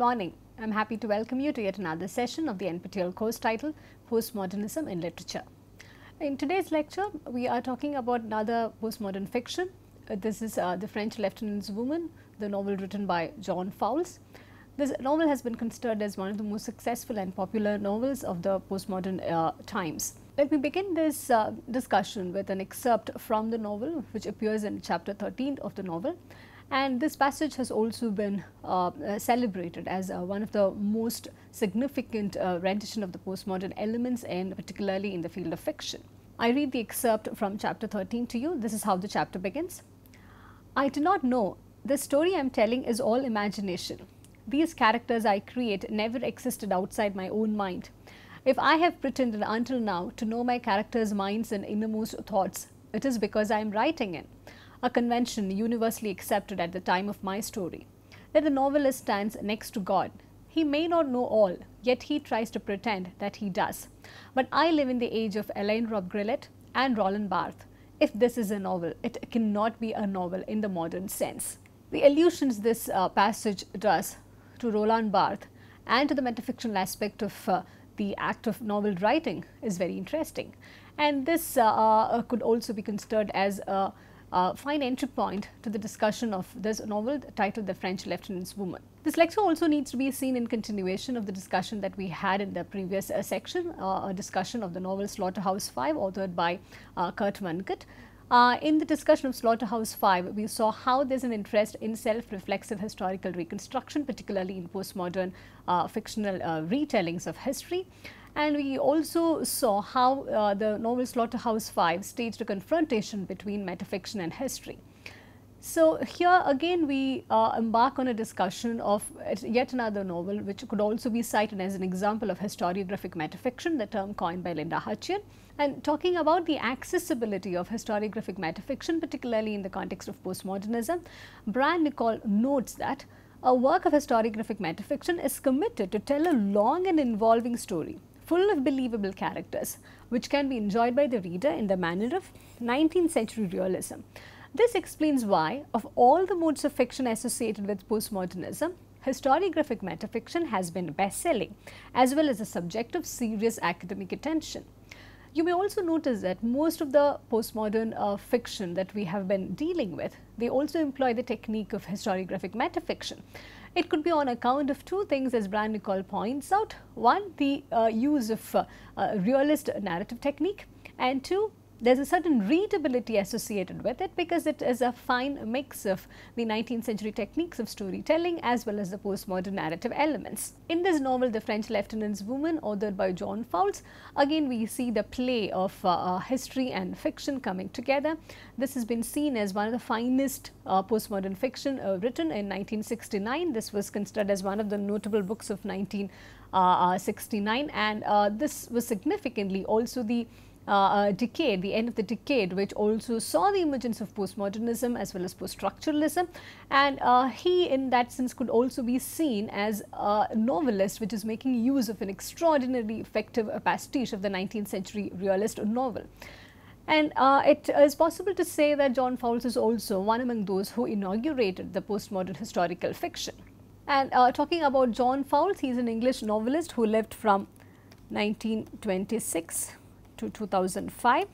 morning. I'm happy to welcome you to yet another session of the NPTEL course titled Postmodernism in Literature. In today's lecture, we are talking about another postmodern fiction. Uh, this is uh, The French Lieutenant's Woman, the novel written by John Fowles. This novel has been considered as one of the most successful and popular novels of the postmodern uh, times. Let me begin this uh, discussion with an excerpt from the novel, which appears in chapter 13 of the novel. And this passage has also been uh, uh, celebrated as uh, one of the most significant uh, rendition of the postmodern elements and particularly in the field of fiction. I read the excerpt from chapter 13 to you. This is how the chapter begins. I do not know. The story I am telling is all imagination. These characters I create never existed outside my own mind. If I have pretended until now to know my characters' minds and innermost thoughts, it is because I am writing in a convention universally accepted at the time of my story, that the novelist stands next to God. He may not know all, yet he tries to pretend that he does. But I live in the age of Elaine Rob Grillet and Roland Barthes. If this is a novel, it cannot be a novel in the modern sense. The allusions this uh, passage does to Roland Barthes and to the metafictional aspect of uh, the act of novel writing is very interesting. And this uh, uh could also be considered as a uh, fine entry point to the discussion of this novel titled The French Lieutenant's Woman. This lecture also needs to be seen in continuation of the discussion that we had in the previous uh, section, uh, a discussion of the novel Slaughterhouse-5 authored by uh, Kurt Vonnegut. Uh, in the discussion of Slaughterhouse 5, we saw how there is an interest in self-reflexive historical reconstruction, particularly in postmodern uh, fictional uh, retellings of history. And we also saw how uh, the novel Slaughterhouse Five staged a confrontation between metafiction and history. So here again we uh, embark on a discussion of yet another novel which could also be cited as an example of historiographic metafiction, the term coined by Linda Hutchin. And talking about the accessibility of historiographic metafiction, particularly in the context of postmodernism, Brian Nicole notes that a work of historiographic metafiction is committed to tell a long and involving story full of believable characters which can be enjoyed by the reader in the manner of 19th century realism. This explains why, of all the modes of fiction associated with postmodernism, historiographic metafiction has been best-selling as well as a subject of serious academic attention. You may also notice that most of the postmodern uh, fiction that we have been dealing with, they also employ the technique of historiographic metafiction it could be on account of two things as Brian Nicole points out. One, the uh, use of uh, uh realist narrative technique and two, there's a certain readability associated with it because it is a fine mix of the 19th century techniques of storytelling as well as the postmodern narrative elements. In this novel, The French Lieutenant's Woman, authored by John Fowles, again we see the play of uh, uh, history and fiction coming together. This has been seen as one of the finest uh, postmodern fiction uh, written in 1969. This was considered as one of the notable books of 1969 uh, uh, and this was significantly also the uh, decade, the end of the decade, which also saw the emergence of postmodernism as well as post-structuralism. And uh, he, in that sense, could also be seen as a novelist, which is making use of an extraordinarily effective uh, pastiche of the 19th century realist novel. And uh, it is possible to say that John Fowles is also one among those who inaugurated the postmodern historical fiction. And uh, talking about John Fowles, he is an English novelist who lived from 1926 to 2005.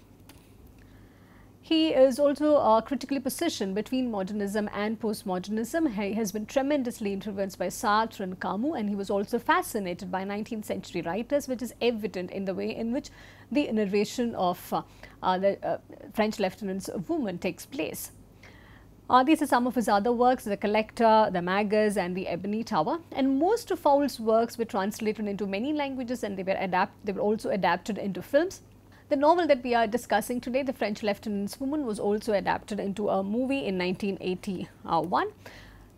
He is also uh, critically positioned between modernism and postmodernism. He has been tremendously influenced by Sartre and Camus, and he was also fascinated by 19th century writers, which is evident in the way in which the narration of uh, uh, the uh, French lieutenant's woman takes place. Uh, these are some of his other works, The Collector, The Magus and The Ebony Tower. And most of Fowle's works were translated into many languages and they were, adapt they were also adapted into films. The novel that we are discussing today, The French Lieutenant's Woman, was also adapted into a movie in 1981.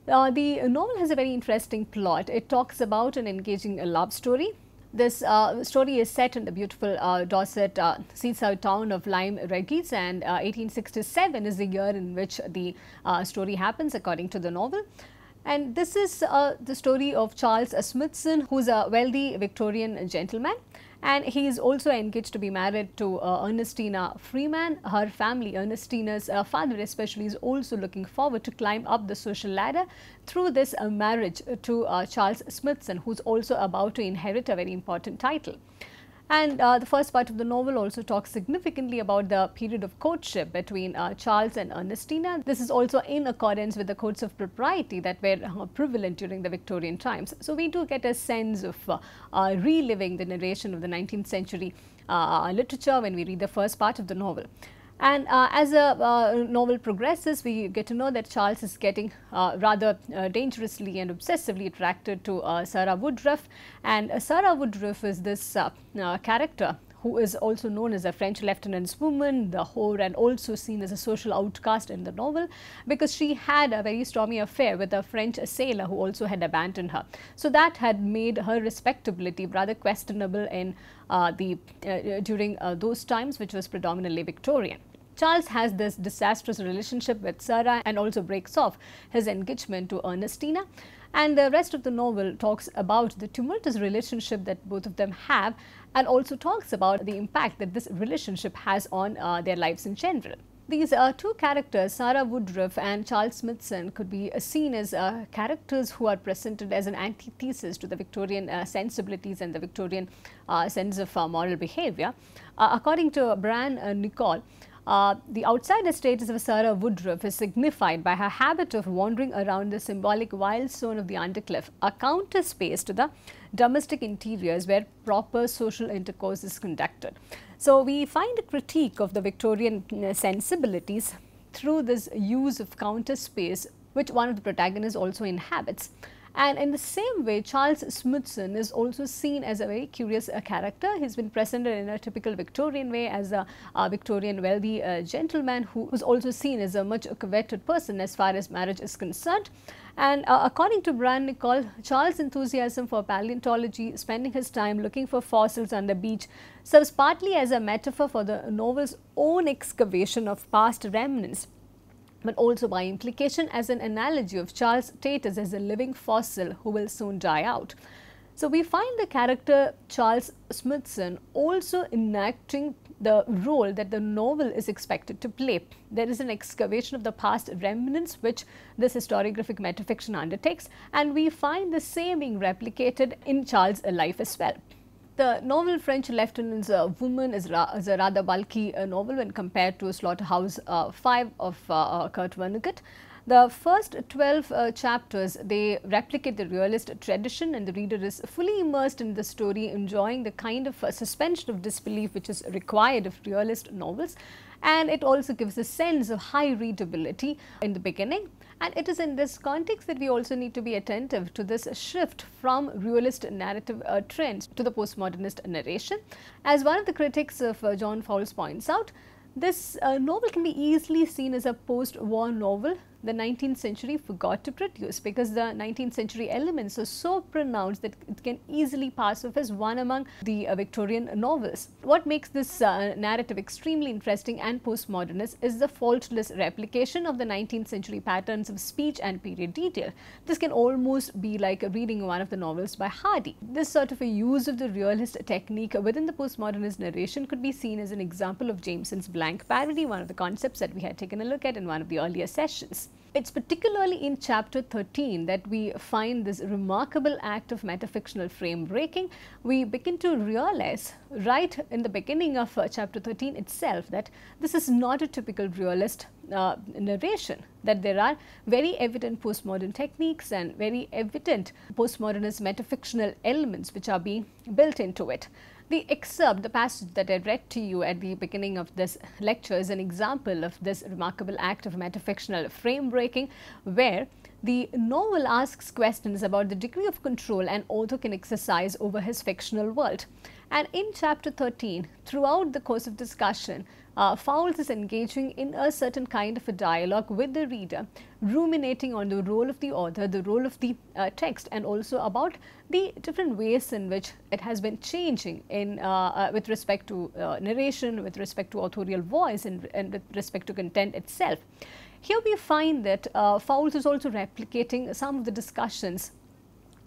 Uh, the novel has a very interesting plot. It talks about an engaging love story this uh, story is set in the beautiful uh, Dorset uh, seaside town of Lyme Regis and 1867 uh, is the year in which the uh, story happens according to the novel. And this is uh, the story of Charles Smithson who is a wealthy Victorian gentleman and he is also engaged to be married to uh, Ernestina Freeman. Her family, Ernestina's uh, father especially, is also looking forward to climb up the social ladder through this uh, marriage to uh, Charles Smithson, who's also about to inherit a very important title. And uh, the first part of the novel also talks significantly about the period of courtship between uh, Charles and Ernestina. This is also in accordance with the codes of propriety that were uh, prevalent during the Victorian times. So, we do get a sense of uh, uh, reliving the narration of the 19th century uh, literature when we read the first part of the novel. And uh, as a uh, novel progresses, we get to know that Charles is getting uh, rather uh, dangerously and obsessively attracted to uh, Sarah Woodruff. And uh, Sarah Woodruff is this character who is also known as a French lieutenant's woman, the whore, and also seen as a social outcast in the novel because she had a very stormy affair with a French sailor who also had abandoned her. So that had made her respectability rather questionable in uh, the uh, during uh, those times, which was predominantly Victorian. Charles has this disastrous relationship with Sarah and also breaks off his engagement to Ernestina. And the rest of the novel talks about the tumultuous relationship that both of them have and also talks about the impact that this relationship has on uh, their lives in general. These uh, two characters, Sarah Woodruff and Charles Smithson, could be uh, seen as uh, characters who are presented as an antithesis to the Victorian uh, sensibilities and the Victorian uh, sense of uh, moral behavior. according to Bran Nicol, uh, the outsider status of Sarah Woodruff is signified by her habit of wandering around the symbolic wild zone of the undercliff, a counter space to the domestic interiors where proper social intercourse is conducted. So, we find a critique of the Victorian uh, sensibilities through this use of counter space which one of the protagonists also inhabits. And in the same way, Charles Smithson is also seen as a very curious uh, character. He's been presented in a typical Victorian way as a Victorian wealthy uh, gentleman who was also seen as a much coveted person as far as marriage is concerned. And uh, according to Brian Nicole, Charles' enthusiasm for paleontology, spending his time looking for fossils on the beach, serves partly as a metaphor for the novel's own excavation of past remnants but also by implication as an analogy of Charles Tatus as a living fossil who will soon die out. So, we find the character Charles Smithson also enacting the role that the novel is expected to play. There is an excavation of the past remnants which this historiographic metafiction undertakes and we find the same being replicated in Charles' life as well. The novel French Lieutenant's uh, Woman is, ra is, a rather bulky uh, novel when compared to Slaughterhouse uh, 5 of uh, uh, Kurt Vonnegut. The first 12 uh, chapters, they replicate the realist tradition and the reader is fully immersed in the story, enjoying the kind of uh, suspension of disbelief which is required of realist novels. And it also gives a sense of high readability in the beginning. And it is in this context that we also need to be attentive to this shift from realist narrative uh, trends to the postmodernist narration. As one of the critics of uh, John Fowles points out, this uh, novel can be easily seen as a post-war novel the 19th century forgot to produce because the 19th century elements are so pronounced that it can easily pass off as one among the uh, Victorian novels. What makes this uh, narrative extremely interesting and postmodernist is the faultless replication of the 19th century patterns of speech and period detail. This can almost be like reading one of the novels by Hardy. This sort of a use of the realist technique within the postmodernist narration could be seen as an example of Jameson's blank parody, one of the concepts that we had taken a look at in one of the earlier sessions. It's particularly in chapter 13 that we find this remarkable act of metafictional frame breaking. We begin to realize right in the beginning of uh, chapter 13 itself that this is not a typical realist uh, narration, that there are very evident postmodern techniques and very evident postmodernist metafictional elements which are being built into it. The excerpt, the passage that I read to you at the beginning of this lecture is an example of this remarkable act of metafictional frame breaking where the novel asks questions about the degree of control an author can exercise over his fictional world. And in chapter 13, throughout the course of discussion, uh, Fowles is engaging in a certain kind of a dialogue with the reader, ruminating on the role of the author, the role of the uh, text and also about the different ways in which it has been changing in uh, uh with respect to uh, narration, with respect to authorial voice and, and with respect to content itself. Here we find that uh, Fowles is also replicating some of the discussions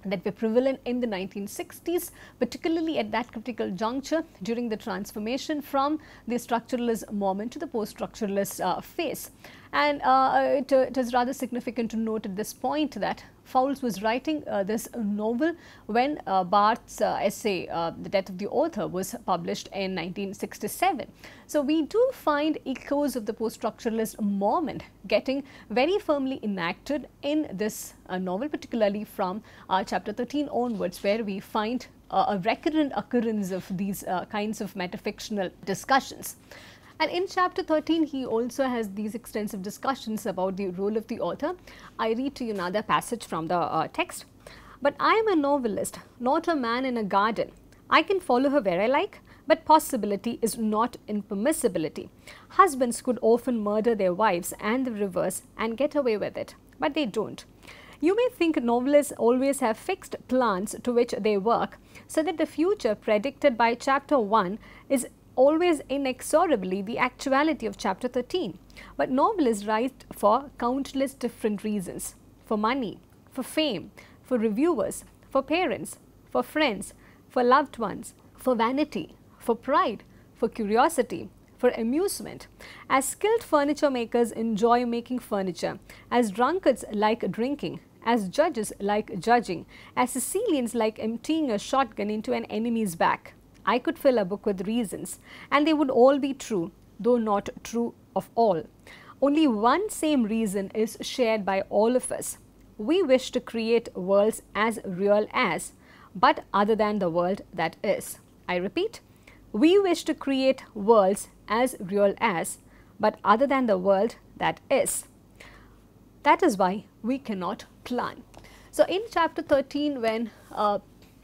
that were prevalent in the 1960s, particularly at that critical juncture during the transformation from the structuralist moment to the post-structuralist uh, phase. And uh, it, uh, it is rather significant to note at this point that Fowles was writing uh, this novel when uh, Barth's uh, essay, uh, The Death of the Author, was published in 1967. So, we do find echoes of the post-structuralist moment getting very firmly enacted in this uh, novel, particularly from uh, chapter 13 onwards, where we find a recurrent occurrence of these kinds of metafictional discussions. And in chapter 13, he also has these extensive discussions about the role of the author. I read to you another passage from the uh, text. But I am a novelist, not a man in a garden. I can follow her where I like, but possibility is not impermissibility. Husbands could often murder their wives and the reverse and get away with it, but they don't. You may think novelists always have fixed plans to which they work, so that the future predicted by chapter 1 is always inexorably the actuality of chapter 13. But novel is for countless different reasons. For money, for fame, for reviewers, for parents, for friends, for loved ones, for vanity, for pride, for curiosity, for amusement. As skilled furniture makers enjoy making furniture, as drunkards like drinking, as judges like judging, as Sicilians like emptying a shotgun into an enemy's back. I could fill a book with reasons and they would all be true, though not true of all. Only one same reason is shared by all of us. We wish to create worlds as real as, but other than the world that is. I repeat, we wish to create worlds as real as, but other than the world that is. That is why we cannot plan. So, in chapter 13, when uh,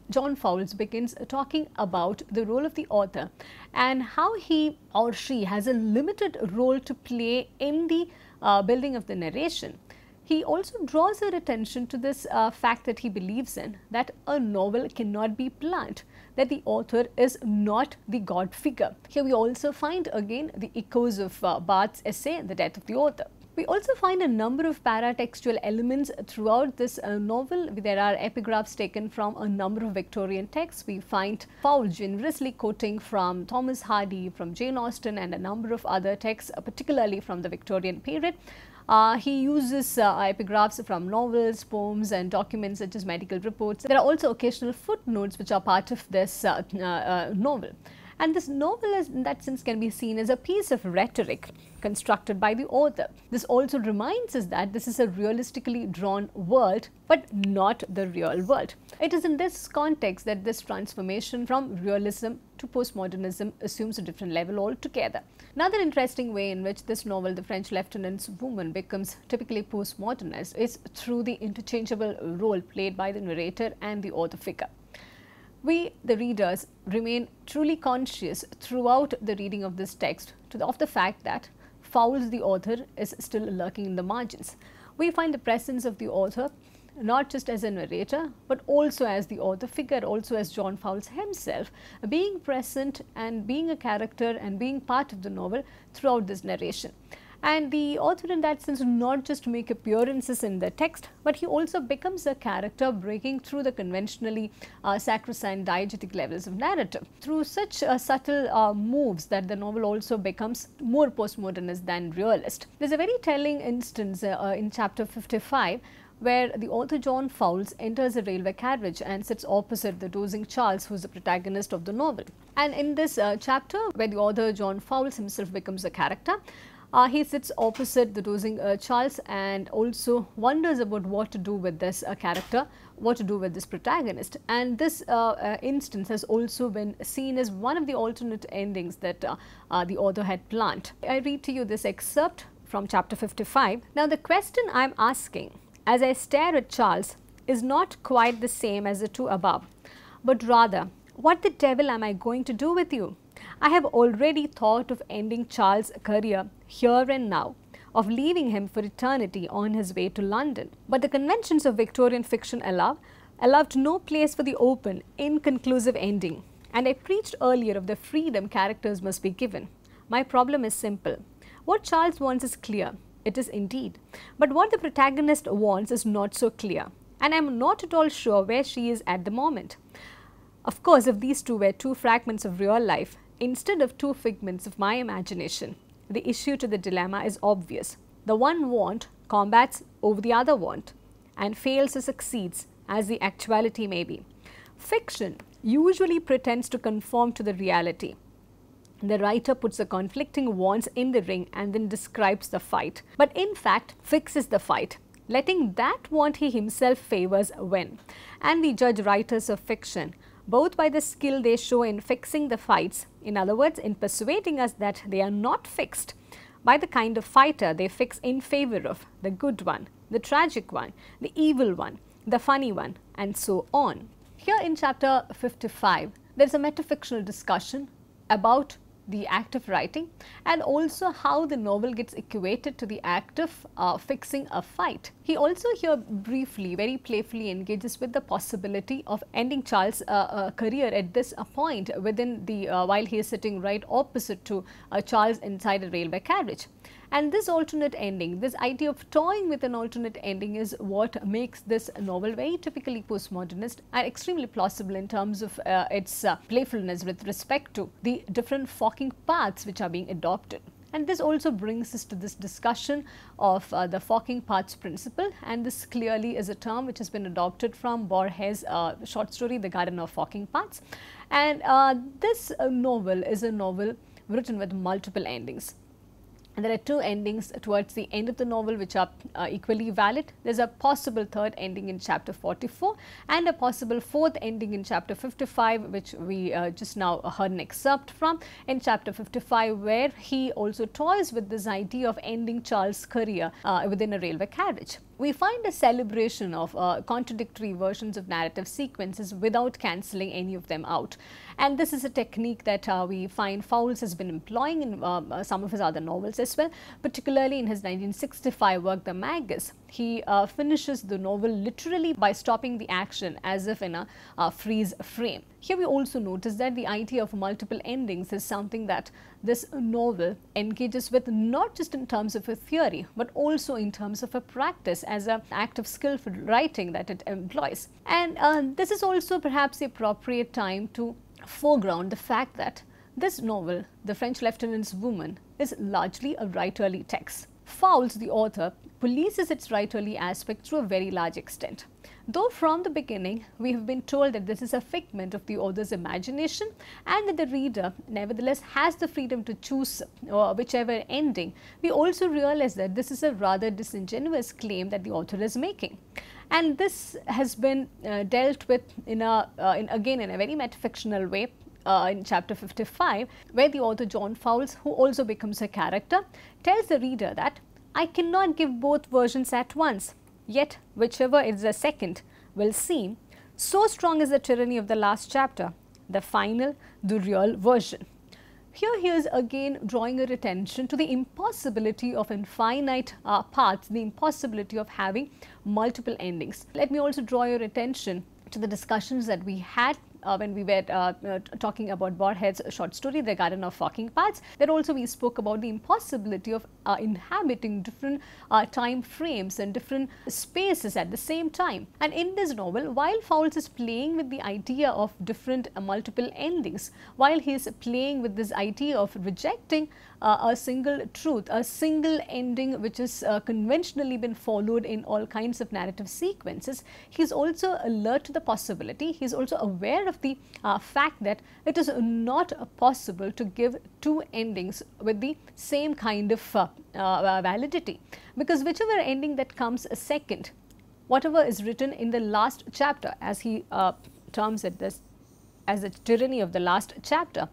John Fowles begins talking about the role of the author and how he or she has a limited role to play in the uh, building of the narration. He also draws our attention to this uh, fact that he believes in that a novel cannot be planned, that the author is not the god figure. Here we also find again the echoes of uh, Barth's essay, The Death of the Author. We also find a number of paratextual elements throughout this uh, novel. There are epigraphs taken from a number of Victorian texts. We find Paul generously quoting from Thomas Hardy, from Jane Austen and a number of other texts, uh, particularly from the Victorian period. Uh, he uses uh, epigraphs from novels, poems and documents such as medical reports. There are also occasional footnotes which are part of this uh, uh, uh novel. And this novel is, in that sense can be seen as a piece of rhetoric constructed by the author. This also reminds us that this is a realistically drawn world but not the real world. It is in this context that this transformation from realism to postmodernism assumes a different level altogether. Another interesting way in which this novel, The French Lieutenant's Woman, becomes typically postmodernist is through the interchangeable role played by the narrator and the author figure we, the readers, remain truly conscious throughout the reading of this text the, of the fact that Fowles, the author, is still lurking in the margins. We find the presence of the author not just as a narrator, but also as the author figure, also as John Fowles himself, being present and being a character and being part of the novel throughout this narration. And the author in that sense not just make appearances in the text, but he also becomes a character breaking through the conventionally uh, sacrosanct diegetic levels of narrative. Through such uh, subtle uh, moves that the novel also becomes more postmodernist than realist. There is a very telling instance uh, uh, in chapter 55 where the author John Fowles enters a railway carriage and sits opposite the dozing Charles who is the protagonist of the novel. And in this uh, chapter where the author John Fowles himself becomes a character, uh, he sits opposite the dozing uh, Charles and also wonders about what to do with this uh, character, what to do with this protagonist. And this uh, uh, instance has also been seen as one of the alternate endings that uh, the author had planned. I read to you this excerpt from chapter 55. Now, the question I am asking as I stare at Charles is not quite the same as the two above, but rather, what the devil am I going to do with you? I have already thought of ending Charles' career here and now, of leaving him for eternity on his way to London. But the conventions of Victorian fiction allow allowed no place for the open, inconclusive ending. And I preached earlier of the freedom characters must be given. My problem is simple. What Charles wants is clear. It is indeed. But what the protagonist wants is not so clear. And I am not at all sure where she is at the moment. Of course, if these two were two fragments of real life, instead of two figments of my imagination, the issue to the dilemma is obvious. The one want combats over the other want and fails or succeeds as the actuality may be. Fiction usually pretends to conform to the reality. The writer puts the conflicting wants in the ring and then describes the fight, but in fact fixes the fight, letting that want he himself favors win. And we judge writers of fiction both by the skill they show in fixing the fights, in other words, in persuading us that they are not fixed by the kind of fighter they fix in favor of the good one, the tragic one, the evil one, the funny one, and so on. Here in chapter 55, there is a metafictional discussion about the act of writing and also how the novel gets equated to the act of uh, fixing a fight. He also here briefly, very playfully engages with the possibility of ending Charles' uh, uh, career at this point within the uh, while he is sitting right opposite to uh, Charles inside a railway carriage. And this alternate ending, this idea of toying with an alternate ending is what makes this novel very typically postmodernist and extremely plausible in terms of uh, its uh, playfulness with respect to the different forking paths which are being adopted. And this also brings us to this discussion of uh, the forking paths principle and this clearly is a term which has been adopted from Borges' uh, short story The Garden of Forking Paths. And uh, this novel is a novel written with multiple endings. And there are two endings towards the end of the novel which are uh, equally valid. There is a possible third ending in chapter 44 and a possible fourth ending in chapter 55 which we uh, just now heard an excerpt from in chapter 55 where he also toys with this idea of ending Charles' career uh, within a railway carriage we find a celebration of uh, contradictory versions of narrative sequences without cancelling any of them out. And this is a technique that uh, we find Fowles has been employing in uh, uh some of his other novels as well, particularly in his 1965 work, The Magus. He uh, finishes the novel literally by stopping the action as if in a uh, freeze frame. Here we also notice that the idea of multiple endings is something that this novel engages with not just in terms of a theory but also in terms of a practice as an act of skillful writing that it employs. And uh, this is also perhaps the appropriate time to foreground the fact that this novel, The French Lieutenant's Woman, is largely a writerly text. Fowles, the author, polices its writerly aspect to a very large extent. Though from the beginning we have been told that this is a figment of the author's imagination and that the reader nevertheless has the freedom to choose uh, whichever ending, we also realize that this is a rather disingenuous claim that the author is making and this has been uh, dealt with in a uh, in again in a very metafictional way uh, in chapter 55 where the author John Fowles who also becomes a character tells the reader that I cannot give both versions at once Yet whichever is the second will seem so strong is the tyranny of the last chapter, the final, the real version. Here he is again drawing our attention to the impossibility of infinite uh, paths, the impossibility of having multiple endings. Let me also draw your attention to the discussions that we had uh, when we were uh, uh, talking about Borhead's short story, The Garden of Walking Paths, there also we spoke about the impossibility of inhabiting different time frames and different spaces at the same time. And in this novel, while Fowles is playing with the idea of different multiple endings, while he is playing with this idea of rejecting a single truth, a single ending which has uh, conventionally been followed in all kinds of narrative sequences. He is also alert to the possibility, he is also aware of the uh, fact that it is not possible to give two endings with the same kind of uh, validity because whichever ending that comes second whatever is written in the last chapter as he uh, terms it this as the tyranny of the last chapter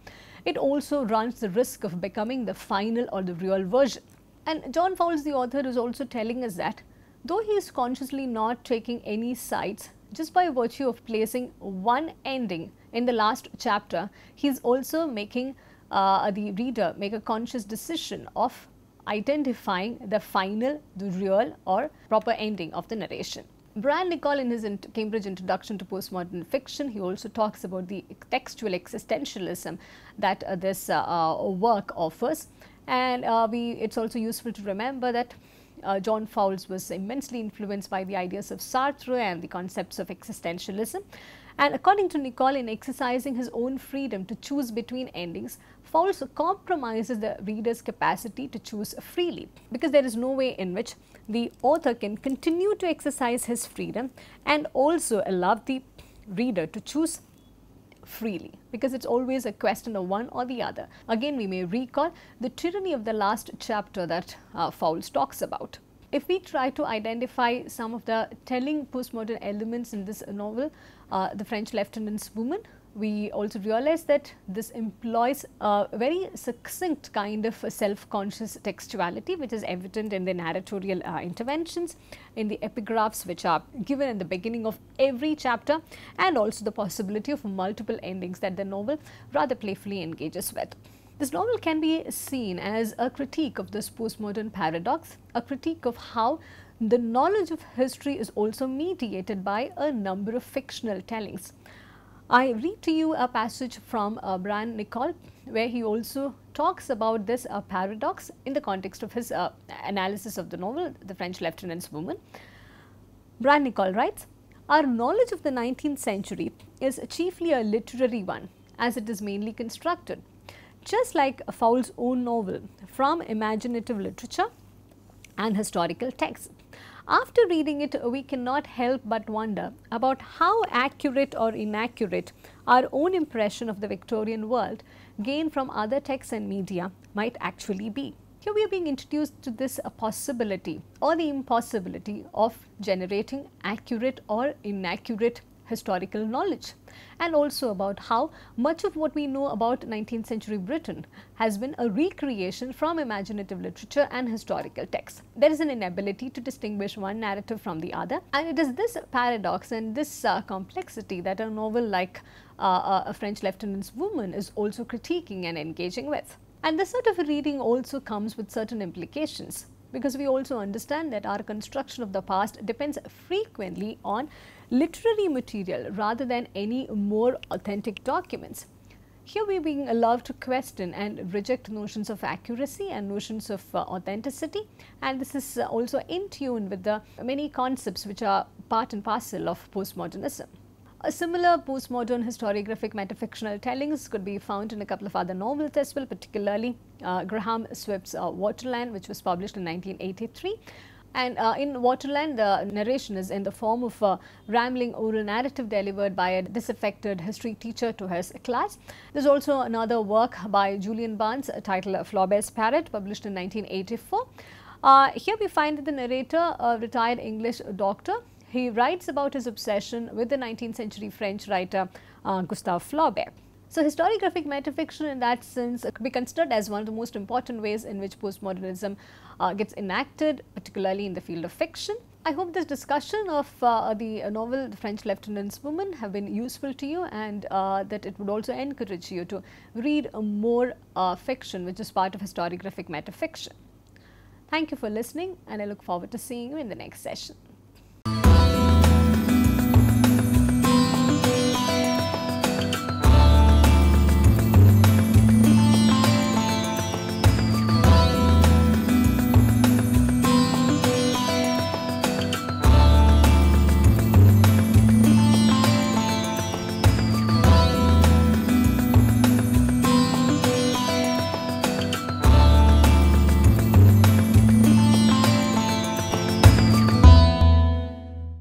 it also runs the risk of becoming the final or the real version. And John Fowles, the author, is also telling us that though he is consciously not taking any sides, just by virtue of placing one ending in the last chapter, he is also making uh, the reader make a conscious decision of identifying the final, the real or proper ending of the narration. Brian Nicol, in his Cambridge Introduction to Postmodern Fiction, he also talks about the textual existentialism that uh, this uh, uh work offers. And uh, we, it's also useful to remember that uh, John Fowles was immensely influenced by the ideas of Sartre and the concepts of existentialism. And according to Nicole, in exercising his own freedom to choose between endings, Fowles compromises the reader's capacity to choose freely because there is no way in which the author can continue to exercise his freedom and also allow the reader to choose freely because it's always a question of one or the other. Again, we may recall the tyranny of the last chapter that uh, Fowles talks about. If we try to identify some of the telling postmodern elements in this novel, uh, The French Lieutenant's Woman, we also realize that this employs a very succinct kind of self-conscious textuality which is evident in the narratorial uh, interventions, in the epigraphs which are given in the beginning of every chapter and also the possibility of multiple endings that the novel rather playfully engages with. This novel can be seen as a critique of this postmodern paradox, a critique of how the knowledge of history is also mediated by a number of fictional tellings. I read to you a passage from uh, Brian Nicol where he also talks about this uh, paradox in the context of his uh, analysis of the novel, The French Lieutenant's Woman. Brian Nicol writes, Our knowledge of the 19th century is chiefly a literary one as it is mainly constructed. Just like Fowle's own novel, from imaginative literature and historical texts. After reading it, we cannot help but wonder about how accurate or inaccurate our own impression of the Victorian world gained from other texts and media might actually be. Here we are being introduced to this possibility or the impossibility of generating accurate or inaccurate historical knowledge and also about how much of what we know about 19th century Britain has been a recreation from imaginative literature and historical texts. There is an inability to distinguish one narrative from the other and it is this paradox and this uh, complexity that a novel like uh, uh A French Lieutenant's Woman is also critiquing and engaging with. And this sort of reading also comes with certain implications because we also understand that our construction of the past depends frequently on literary material rather than any more authentic documents. Here we are being allowed to question and reject notions of accuracy and notions of uh, authenticity and this is uh, also in tune with the many concepts which are part and parcel of postmodernism. A similar postmodern historiographic metafictional tellings could be found in a couple of other novels as well, particularly uh, Graham Swift's uh, Waterland, which was published in 1983. And uh, in Waterland, the narration is in the form of a rambling oral narrative delivered by a disaffected history teacher to his class. There's also another work by Julian Barnes uh, titled Flaubert's Parrot, published in 1984. Uh, here we find that the narrator, a uh, retired English doctor, he writes about his obsession with the 19th century French writer uh, Gustave Flaubert. So, historiographic metafiction in that sense could be considered as one of the most important ways in which postmodernism uh, gets enacted, particularly in the field of fiction. I hope this discussion of uh, the novel The French Lieutenant's Woman have been useful to you and uh, that it would also encourage you to read more uh, fiction which is part of historiographic metafiction. Thank you for listening and I look forward to seeing you in the next session.